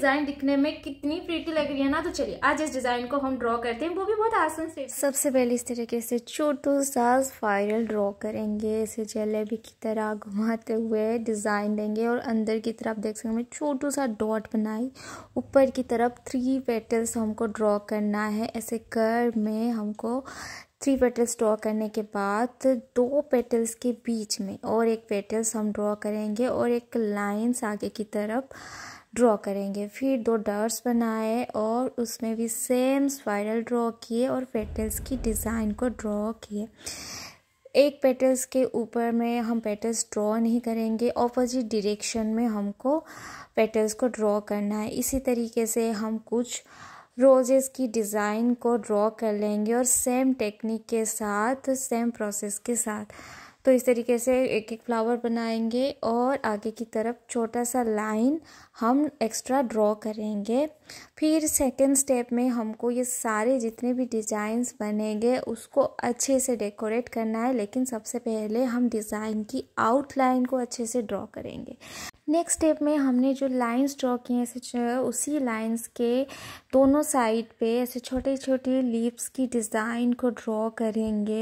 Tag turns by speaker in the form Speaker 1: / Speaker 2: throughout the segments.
Speaker 1: design दिखने में कितनी प्रीटी लग रही है ना तो चलिए आज इस डिजाइन को हम ड्रॉ करते हैं वो भी बहुत आसान से सबसे पहले इस तरीके से छोटू सा ड्रॉ करेंगे इसे जलेबी की तरह घुमाते हुए डिजाइन देंगे और अंदर की तरफ देख सकते हमें छोटू सा डॉट बनाई ऊपर की तरफ थ्री पेटल्स हमको ड्रॉ करना है ऐसे कर में हमको थ्री पेटल्स ड्रॉ करने के बाद दो पेटल्स के बीच में और एक पेटल्स हम ड्रॉ करेंगे और एक लाइंस आगे की तरफ ड्रॉ करेंगे फिर दो डार्स बनाए और उसमें भी सेम स्पाइरल ड्रॉ किए और पेटल्स की डिज़ाइन को ड्रॉ किए एक पेटल्स के ऊपर में हम पेटल्स ड्रॉ नहीं करेंगे ऑपोजिट डिरेक्शन में हमको पेटल्स को ड्रॉ करना है इसी तरीके से हम कुछ रोजेस की डिज़ाइन को ड्रॉ कर लेंगे और सेम टेक्निक के साथ सेम प्रोसेस के साथ तो इस तरीके से एक एक फ्लावर बनाएंगे और आगे की तरफ छोटा सा लाइन हम एक्स्ट्रा ड्रॉ करेंगे फिर सेकेंड स्टेप में हमको ये सारे जितने भी डिज़ाइंस बनेंगे उसको अच्छे से डेकोरेट करना है लेकिन सबसे पहले हम डिज़ाइन की आउटलाइन को अच्छे से ड्रॉ करेंगे नेक्स्ट स्टेप में हमने जो लाइंस ड्रॉ किए ऐसे उसी लाइंस के दोनों साइड पे ऐसे छोटे छोटे लीव्स की डिज़ाइन को ड्रॉ करेंगे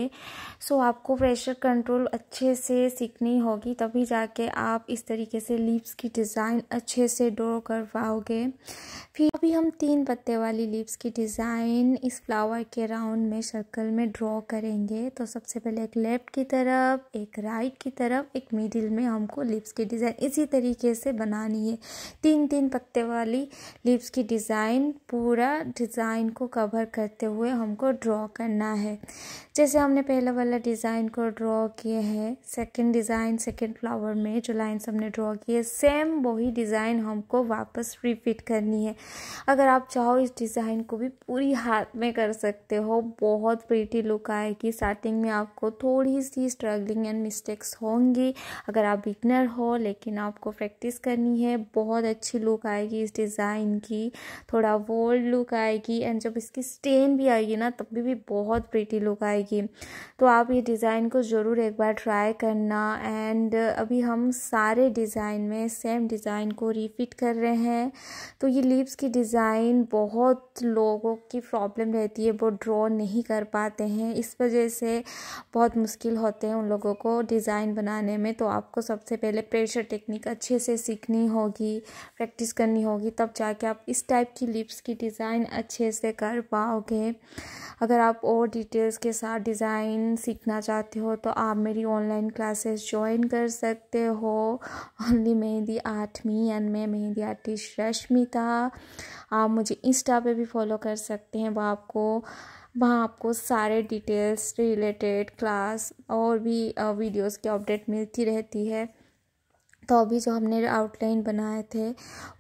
Speaker 1: सो so, आपको प्रेशर कंट्रोल अच्छे से सीखनी होगी तभी जाके आप इस तरीके से लीव्स की डिज़ाइन अच्छे से ड्रॉ कर पाओगे फिर अभी हम तीन पत्ते वाली लीव्स की डिज़ाइन इस फ्लावर के राउंड में सर्कल में ड्रॉ करेंगे तो सबसे पहले एक लेफ़्ट की तरफ एक राइट की तरफ एक मिडिल में हमको लिप्स की डिज़ाइन इसी तरीके तरीके से बनानी है तीन तीन पत्ते वाली लीव्स की डिज़ाइन पूरा डिज़ाइन को कवर करते हुए हमको ड्रॉ करना है जैसे हमने पहला वाला डिज़ाइन को ड्रॉ किया है सेकंड डिज़ाइन सेकंड फ्लावर में जो लाइन्स हमने ड्रॉ किए सेम वही डिज़ाइन हमको वापस रिपीट करनी है अगर आप चाहो इस डिज़ाइन को भी पूरी हाथ में कर सकते हो बहुत प्रीटी लुक आएगी स्टार्टिंग में आपको थोड़ी सी स्ट्रगलिंग एंड मिस्टेक्स होंगी अगर आप बिगनर हो लेकिन आपको प्रैक्टिस करनी है बहुत अच्छी लुक आएगी इस डिज़ाइन की थोड़ा बोल्ड लुक आएगी एंड जब इसकी स्टेन भी आएगी ना तब भी, भी बहुत प्रीटी लुक आएगी जाएगी तो आप ये डिज़ाइन को ज़रूर एक बार ट्राई करना एंड अभी हम सारे डिज़ाइन में सेम डिज़ाइन को रिफिट कर रहे हैं तो ये लिप्स की डिज़ाइन बहुत लोगों की प्रॉब्लम रहती है वो ड्रॉ नहीं कर पाते हैं इस वजह से बहुत मुश्किल होते हैं उन लोगों को डिज़ाइन बनाने में तो आपको सबसे पहले प्रेशर टेक्निक अच्छे से सीखनी होगी प्रैक्टिस करनी होगी तब जाके आप इस टाइप की लिप्स की डिज़ाइन अच्छे से कर पाओगे अगर आप और डिटेल्स के साथ डिज़ाइन सीखना चाहते हो तो आप मेरी ऑनलाइन क्लासेस ज्वाइन कर सकते हो ओनली मेहंदी आठवीं मी एंड मैं मेहंदी आर्टिस्ट रश्मिता आप मुझे इंस्टा पे भी फॉलो कर सकते हैं वह आपको वहाँ आपको सारे डिटेल्स रिलेटेड क्लास और भी वीडियोस uh, की अपडेट मिलती रहती है तो अभी जो हमने आउटलाइन बनाए थे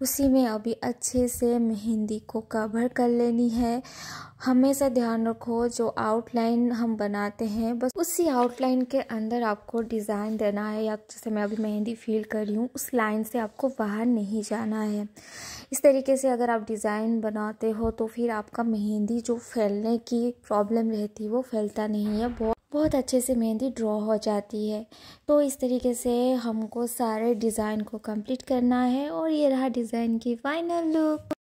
Speaker 1: उसी में अभी अच्छे से मेहंदी को कवर कर लेनी है हमेशा ध्यान रखो जो आउटलाइन हम बनाते हैं बस उसी आउटलाइन के अंदर आपको डिज़ाइन देना है या जैसे मैं अभी मेहंदी फील कर रही हूँ उस लाइन से आपको बाहर नहीं जाना है इस तरीके से अगर आप डिज़ाइन बनाते हो तो फिर आपका मेहंदी जो फैलने की प्रॉब्लम रहती है वो फैलता नहीं है बहुत बहुत अच्छे से मेहंदी ड्रॉ हो जाती है तो इस तरीके से हमको सारे डिज़ाइन को कंप्लीट करना है और ये रहा डिज़ाइन की फाइनल लुक